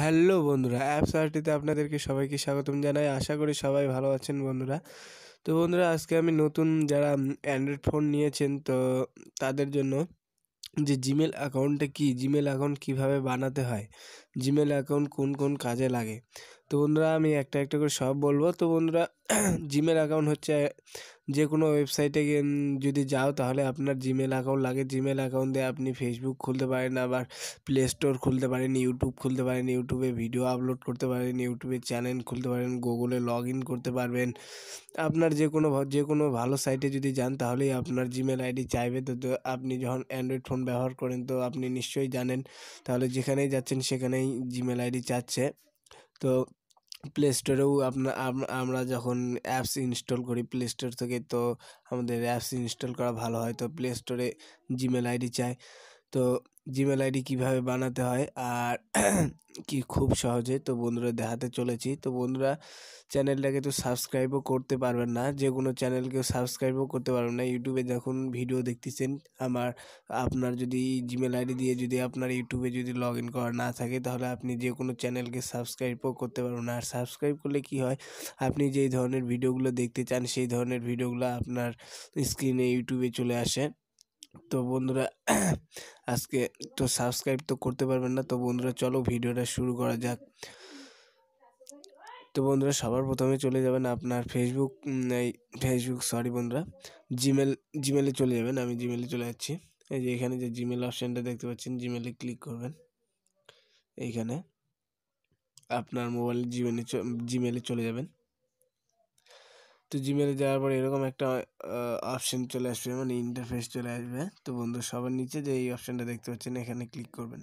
hello বন্ধুরা apps আর্টিতে আপনাদেরকে সবাইকে স্বাগতম জানাই আশা করি সবাই ভালো আছেন বন্ধুরা তো বন্ধুরা আজকে আমি নতুন যারা অ্যান্ড্রয়েড ফোন নিয়েছেন তো তাদের জন্য যে জিমেল অ্যাকাউন্টটা কি জিমেল অ্যাকাউন্ট কিভাবে বানাতে হয় জিমেল অ্যাকাউন্ট কোন কোন কাজে লাগে তো বন্ধুরা আমি একটা একটা করে সব বলবো তো বন্ধুরা জিমেল অ্যাকাউন্ট হচ্ছে যে কোনো ওয়েবসাইটে যদি যাও তাহলে আপনার জিমেল অ্যাকাউন্ট লাগে জিমেল অ্যাকাউন্ট দিয়ে আপনি ফেসবুক খুলতে পারেন আবার প্লে স্টোর খুলতে পারেন ইউটিউব খুলতে পারেন ইউটিউবে ভিডিও আপলোড করতে পারেন ইউটিউবে চ্যানেল খুলতে পারেন গুগলে লগ ইন করতে পারবেন আপনার যে কোনো যে কোনো ভালো সাইটে যদি যান তাহলেই আপনার জিমেল আইডি চাইবে তো তো আপনি যখন অ্যান্ড্রয়েড ফোন ব্যবহার করেন তো আপনি নিশ্চয়ই জানেন তাহলে যেখানেই যাচ্ছেন সেখানেই জিমেল আইডি চাচ্ছে তো প্লে স্টোরেও আপনার আমরা যখন অ্যাপস ইনস্টল করি প্লে স্টোর থেকে তো আমাদের অ্যাপস ইনস্টল করা ভালো হয় তো প্লে স্টোরে জিমেল আইডি চায় তো জিমেল আইডি কীভাবে বানাতে হয় আর কি খুব সহজে তো বন্ধুরা দেখাতে চলেছি তো বন্ধুরা চ্যানেলটাকে তো সাবস্ক্রাইবও করতে পারবেন না যে কোনো চ্যানেলকেও সাবস্ক্রাইবও করতে পারবেন না ইউটিউবে যখন ভিডিও দেখতেছেন আমার আপনার যদি জিমেল আইডি দিয়ে যদি আপনার ইউটিউবে যদি লগ ইন করা না থাকে তাহলে আপনি যে কোনো চ্যানেলকে সাবস্ক্রাইবও করতে পারবেন না আর সাবস্ক্রাইব করলে কি হয় আপনি যেই ধরনের ভিডিওগুলো দেখতে চান সেই ধরনের ভিডিওগুলো আপনার স্ক্রিনে ইউটিউবে চলে আসে তো বন্ধুরা আজকে তো সাবস্ক্রাইব তো করতে পারবেন না তো বন্ধুরা চলো ভিডিওটা শুরু করা যাক তো বন্ধুরা সবার প্রথমে চলে যাবেন আপনার ফেসবুক এই ফেসবুক সরি বন্ধুরা জিমেল জিমেলে চলে যাবেন আমি জিমেলে চলে যাচ্ছি এই যে এখানে যে জিমেল অপশানটা দেখতে পাচ্ছেন জিমেলে ক্লিক করবেন এইখানে আপনার মোবাইল জিমেলে জিমেলে চলে যাবেন তো জিমেলে যাওয়ার পরে এরকম একটা অপশান চলে আসবে মানে ইন্টারফেস চলে আসবে তো বন্ধু সবার নিচে যে এই অপশানটা দেখতে পাচ্ছেন এখানে ক্লিক করবেন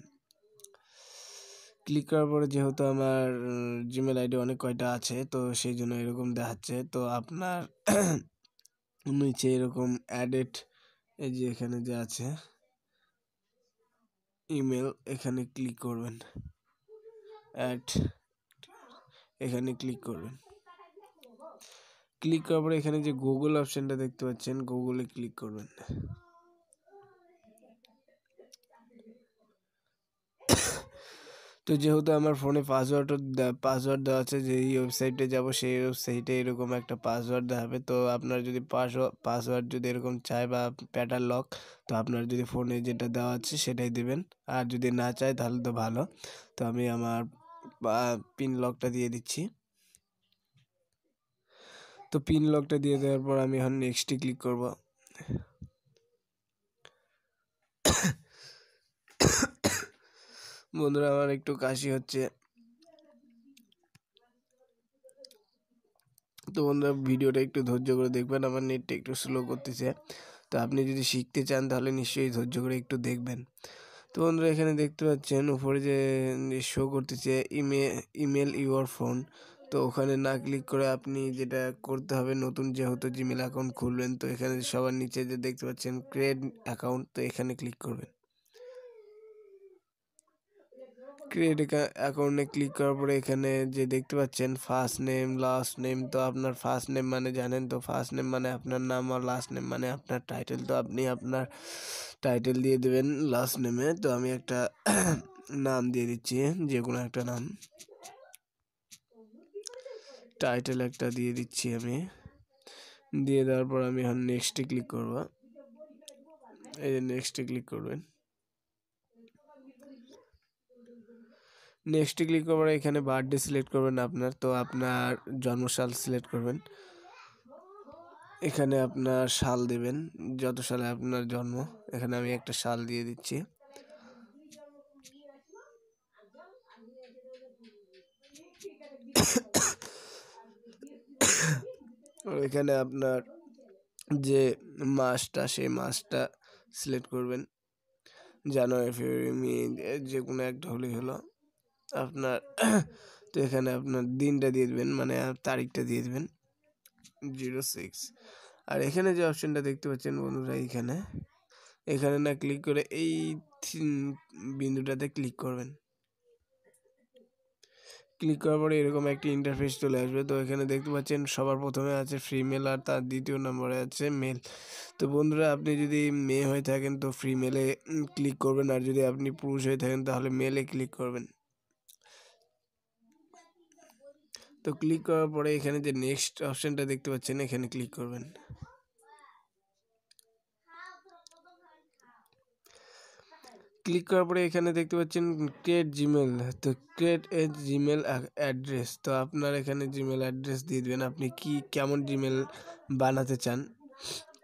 ক্লিক করার পরে যেহেতু আমার জিমেল আইডি অনেক কয়টা আছে তো সেই জন্য এরকম দেখাচ্ছে তো আপনার নিচে এরকম অ্যাডেড এই যে এখানে যে আছে ইমেল এখানে ক্লিক করবেন অ্যাড এখানে ক্লিক করবেন ক্লিক করার পরে এখানে যে গুগল অপশানটা দেখতে পাচ্ছেন গুগলে ক্লিক করবেন তো যেহেতু আমার ফোনে পাসওয়ার্ড পাসওয়ার্ড দেওয়া আছে যেই ওয়েবসাইটে যাব সেই ওয়েবসাইটে এরকম একটা পাসওয়ার্ড দেখাবে তো আপনার যদি পাসওয়ার্ড যদি এরকম চায় বা প্যাটার লক তো আপনার যদি ফোনে যেটা দেওয়া আছে সেটাই দেবেন আর যদি না চায় তাহলে তো ভালো তো আমি আমার পিন লকটা দিয়ে দিচ্ছি তো পিন লকটা দিয়ে দেওয়ার পর আমি এখন নেক্সটে ক্লিক করব বন্ধুরা আমার একটু কাশি হচ্ছে তো বন্ধুরা ভিডিওটা একটু ধৈর্য করে দেখবেন আমার নেটটা একটু স্লো করতেছে তো আপনি যদি শিখতে চান তাহলে নিশ্চয়ই ধৈর্য করে একটু দেখবেন তো বন্ধুরা এখানে দেখতে পাচ্ছেন উপরে যে শো করতেছে ইমে ইমেল ইউর ফোন তো ওখানে না ক্লিক করে আপনি যেটা করতে হবে নতুন যেহেতু জিমেল অ্যাকাউন্ট খুলবেন তো এখানে সবার নিচে যে দেখতে পাচ্ছেন ক্রিয়েট অ্যাকাউন্ট তো এখানে ক্লিক করবেন ক্রিয়েট অ্যাকাউন্টে ক্লিক করার পরে এখানে যে দেখতে পাচ্ছেন ফার্স্ট নেম লাস্ট নেম তো আপনার ফার্স্ট নেম মানে জানেন তো ফার্স্ট নেম মানে আপনার নাম আর লাস্ট নেম মানে আপনার টাইটেল তো আপনি আপনার টাইটেল দিয়ে দেবেন লাস্ট নেমে তো আমি একটা নাম দিয়ে দিচ্ছি যে কোনো একটা নাম টাইটেল একটা দিয়ে দিচ্ছি আমি দিয়ে দেওয়ার পর আমি এখন নেক্সটে ক্লিক করব এই যে নেক্সটে ক্লিক করবেন নেক্সটে ক্লিক করবার এখানে বার্থডে সিলেক্ট করবেন আপনার তো আপনার জন্মসাল সিলেক্ট করবেন এখানে আপনার সাল দেবেন যত সালে আপনার জন্ম এখানে আমি একটা সাল দিয়ে দিচ্ছি এখানে আপনার যে মাসটা সেই মাসটা সিলেক্ট করবেন জানুয়ারি ফেব্রুয়ারি মে যে কোনো একটা হলেই হলো আপনার তো এখানে আপনার দিনটা দিয়ে দেবেন মানে তারিখটা দিয়ে দেবেন জিরো সিক্স আর এখানে যে অপশানটা দেখতে পাচ্ছেন বন্ধুরা এইখানে এখানে না ক্লিক করে এই বিন্দুটাতে ক্লিক করবেন ক্লিক করার পরে এরকম একটি ইন্টারফেস চলে আসবে তো এখানে দেখতে পাচ্ছেন সবার প্রথমে আছে ফ্রি মেল আর তার দ্বিতীয় নম্বরে আছে মেল তো বন্ধুরা আপনি যদি মেয়ে হয়ে থাকেন তো ফ্রি মেলে ক্লিক করবেন আর যদি আপনি পুরুষ হয়ে থাকেন তাহলে মেলে ক্লিক করবেন তো ক্লিক করার পরে এখানে যে নেক্সট অপশানটা দেখতে পাচ্ছেন এখানে ক্লিক করবেন ক্লিক করার পরে এখানে দেখতে পাচ্ছেন ক্রিয়েট জিমেল তো ক্রিয়েট এ জিমেল অ্যাড্রেস তো আপনার এখানে জিমেল অ্যাড্রেস দিয়ে দেবেন আপনি কি কেমন জিমেল বানাতে চান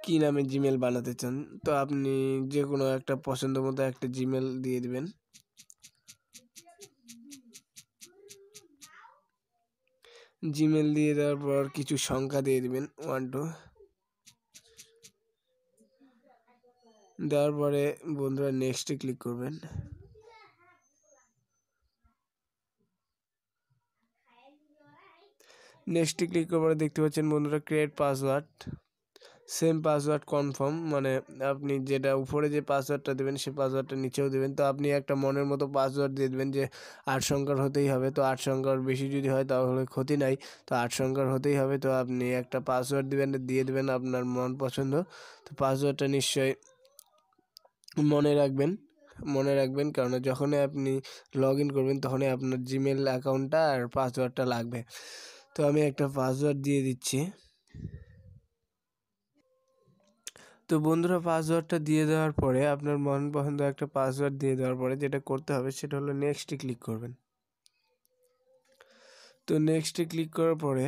কি নামে জিমেল বানাতে চান তো আপনি যে কোনো একটা পছন্দ মতো একটা জিমেল দিয়ে দেবেন জিমেল দিয়ে দেওয়ার পর কিছু সংখ্যা দিয়ে দেবেন ওয়ান টু দেওয়ার পরে বন্ধুরা নেক্সটে ক্লিক করবেন নেক্সটে ক্লিক করার দেখতে পাচ্ছেন বন্ধুরা create password same password confirm মানে আপনি যেটা উপরে যে পাসওয়ার্ডটা দেবেন সেই পাসওয়ার্ডটা নিচেও দেবেন তো আপনি একটা মনের মতো পাসওয়ার্ড দিয়ে দেবেন যে আট সংখ্যার হতেই হবে তো আট সংখ্যার বেশি যদি হয় তাহলে ক্ষতি নাই তো আট সংখ্যার হতেই হবে তো আপনি একটা পাসওয়ার্ড দেবেন দিয়ে দেবেন আপনার মন পছন্দ তো পাসওয়ার্ডটা নিশ্চয়ই মনে রাখবেন মনে রাখবেন কারণ যখনই আপনি লগ ইন করবেন তখনই আপনার জিমেল অ্যাকাউন্টটা আর পাসওয়ার্ডটা লাগবে তো আমি একটা পাসওয়ার্ড দিয়ে দিচ্ছি তো বন্ধুরা পাসওয়ার্ডটা দিয়ে দেওয়ার পরে আপনার মন পছন্দ একটা পাসওয়ার্ড দিয়ে দেওয়ার পরে যেটা করতে হবে সেটা হলো নেক্সটে ক্লিক করবেন তো নেক্সটে ক্লিক করার পরে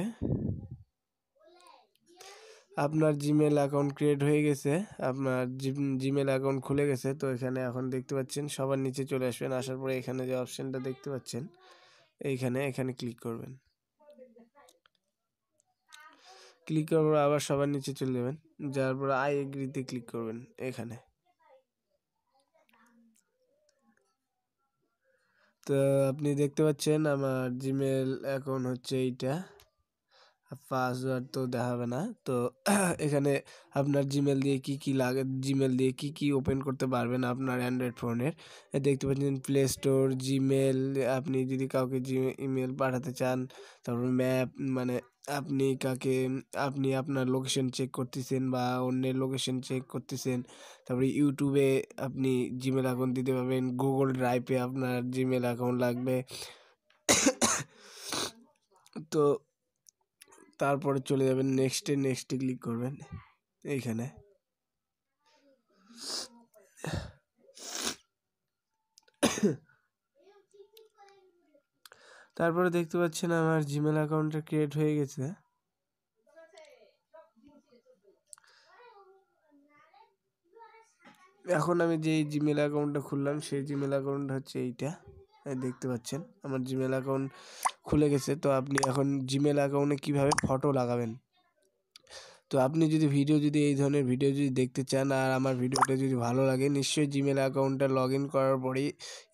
আপনার জিমেল অ্যাকাউন্ট ক্রিয়েট হয়ে গেছে আপনার জিমেল অ্যাকাউন্ট খুলে গেছে তো এখানে এখন দেখতে পাচ্ছেন সবার নিচে চলে আসবেন আসার পরে এখানে যে অপশানটা দেখতে পাচ্ছেন এইখানে এখানে ক্লিক করবেন ক্লিক করার পর আবার সবার নিচে চলে যাবেন যার পর আই এগ্রিতে ক্লিক করবেন এখানে তো আপনি দেখতে পাচ্ছেন আমার জিমেল অ্যাকাউন্ট হচ্ছে এইটা পাসওয়ার্ড তো দেখাবে না তো এখানে আপনার জিমেল দিয়ে কি কি লাগে জিমেল দিয়ে কি কি ওপেন করতে পারবেন আপনার অ্যান্ড্রয়েড ফোনের দেখতে পাচ্ছেন প্লে স্টোর জিমেল আপনি যদি কাউকে ইমেল পাঠাতে চান তারপর ম্যাপ মানে আপনি কাকে আপনি আপনার লোকেশন চেক করতেছেন বা অন্যের লোকেশন চেক করতেছেন তারপরে ইউটিউবে আপনি জিমেল অ্যাকাউন্ট দিতে পারবেন গুগল ড্রাইভে আপনার জিমেল অ্যাকাউন্ট লাগবে তো তারপরে চলে যাবেন নেক্সটে নেক্সটে ক্লিক করবেন এইখানে তারপরে দেখতে পাচ্ছেন আমার জিমেল অ্যাকাউন্টটা ক্রিয়েট হয়ে গেছে এখন আমি যে জিমেল অ্যাকাউন্টটা খুললাম সেই জিমেল অ্যাকাউন্ট হচ্ছে এইটা দেখতে পাচ্ছেন আমার জিমেল অ্যাকাউন্ট খুলে গেছে তো আপনি এখন জিমেল অ্যাকাউন্টে কীভাবে ফটো লাগাবেন তো আপনি যদি ভিডিও যদি এই ধরনের ভিডিও যদি দেখতে চান আর আমার ভিডিওটা যদি ভালো লাগে নিশ্চয়ই জিমেল অ্যাকাউন্টটা লগ করার পরে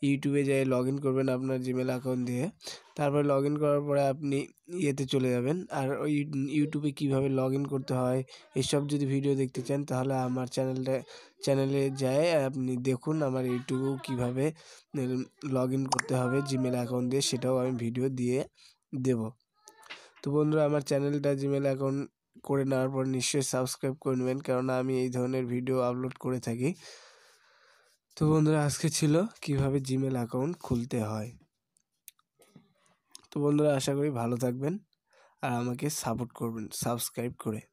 ইউটিউবে যাই লগ করবেন আপনার জিমেল অ্যাকাউন্ট দিয়ে তারপরে লগ করার পরে আপনি ইয়েতে চলে যাবেন আর ওই ইউটিউবে কীভাবে লগ করতে হয় এসব যদি ভিডিও দেখতে চান তাহলে আমার চ্যানেলটা চ্যানেলে যায় আপনি দেখুন আমার ইউটিউবেও কীভাবে লগ করতে হবে জিমেল অ্যাকাউন্ট দিয়ে সেটাও আমি ভিডিও দিয়ে দেব তো বন্ধুরা আমার চ্যানেলটা জিমেল অ্যাকাউন্ট করে নেওয়ার পর নিশ্চয়ই সাবস্ক্রাইব করে নেবেন কেননা আমি এই ধরনের ভিডিও আপলোড করে থাকি তো বন্ধুরা আজকে ছিল কিভাবে জিমেল অ্যাকাউন্ট খুলতে হয় তো বন্ধুরা আশা করি ভালো থাকবেন আর আমাকে সাপোর্ট করবেন সাবস্ক্রাইব করে